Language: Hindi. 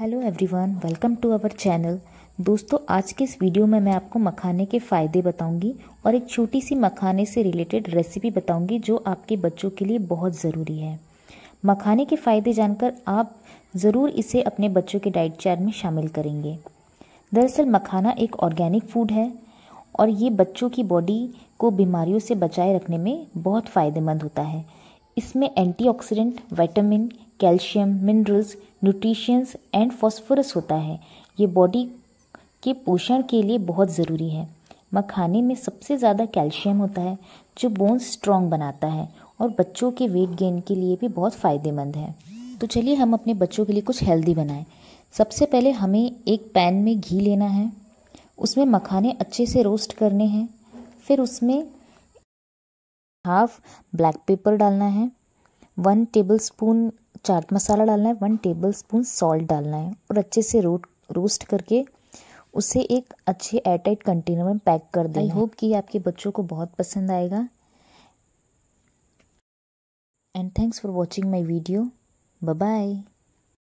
hello everyone welcome to our channel दोस्तों आज के इस वीडियो में मैं आपको मखाने के फ़ायदे बताऊंगी और एक छोटी सी मखाने से रिलेटेड रेसिपी बताऊंगी जो आपके बच्चों के लिए बहुत ज़रूरी है मखाने के फ़ायदे जानकर आप ज़रूर इसे अपने बच्चों के डाइट चार्ट में शामिल करेंगे दरअसल मखाना एक ऑर्गेनिक फूड है और ये बच्चों की बॉडी को बीमारियों से बचाए रखने में बहुत फ़ायदेमंद होता है इसमें antioxidant, vitamin calcium minerals nutritions and phosphorus होता है ये बॉडी के पोषण के लिए बहुत ज़रूरी है मखाने में सबसे ज़्यादा कैल्शियम होता है जो बोन्स स्ट्रॉन्ग बनाता है और बच्चों के वेट गेन के लिए भी बहुत फ़ायदेमंद है तो चलिए हम अपने बच्चों के लिए कुछ हेल्दी बनाएं सबसे पहले हमें एक पैन में घी लेना है उसमें मखाने अच्छे से रोस्ट करने हैं फिर उसमें हाफ ब्लैक पेपर डालना है one table spoon chaat masala डालना है वन टेबल स्पून सॉल्ट डालना है और अच्छे से रोट रोस्ट करके उसे एक अच्छे एयरटाइट कंटेनर में पैक कर दें आई होप कि आपके बच्चों को बहुत पसंद आएगा and thanks for watching my video bye